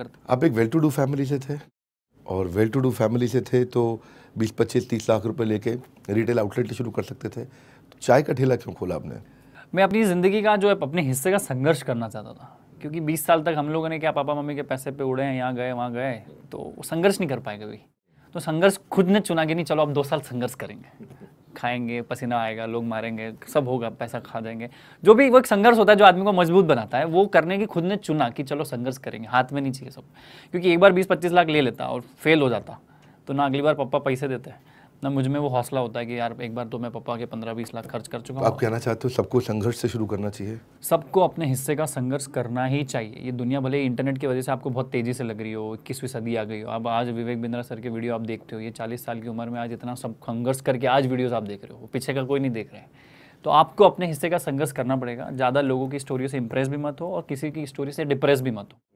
करता आप एक वेल टू डू फैमिली से थे और वेल टू डू फैमिली से थे तो बीस पच्चीस तीस लाख रुपए लेके रिटेल आउटलेट शुरू कर सकते थे तो चाय का ठेला क्यों खोला आपने मैं अपनी ज़िंदगी का जो है अपने हिस्से का संघर्ष करना चाहता था क्योंकि 20 साल तक हम लोगों ने क्या पापा मम्मी के पैसे पे उड़े हैं यहाँ गए वहाँ गए तो संघर्ष नहीं कर पाए कभी तो संघर्ष खुद ने चुना कि नहीं चलो अब दो साल संघर्ष करेंगे खाएंगे पसीना आएगा लोग मारेंगे सब होगा पैसा खा जाएंगे जो भी वो एक संघर्ष होता है जो आदमी को मजबूत बनाता है वो करने की खुद ने चुना कि चलो संघर्ष करेंगे हाथ में नहीं चाहिए सब क्योंकि एक बार बीस पच्चीस लाख ले लेता और फेल हो जाता तो ना अगली बार पापा पैसे देते हैं ना मुझ में वो हौसला होता है कि यार एक बार तो मैं पापा के पंद्रह बीस लाख खर्च कर चुका हूँ आप कहना चाहते हो सबको संघर्ष से शुरू करना चाहिए सबको अपने हिस्से का संघर्ष करना ही चाहिए ये दुनिया भले इंटरनेट की वजह से आपको बहुत तेज़ी से लग रही हो इक्कीसवीं सदी आ गई हो अब आज विवेक बिंद्रा सर के वीडियो आप देखते हो ये चालीस साल की उम्र में आज इतना सब संघर्ष करके आज वीडियोज़ आप देख रहे हो पीछे का कोई नहीं देख रहे तो आपको अपने हिस्से का संघर्ष करना पड़ेगा ज़्यादा लोगों की स्टोरी से इम्प्रेस भी मत हो और किसी की स्टोरी से डिप्रेस भी मत हो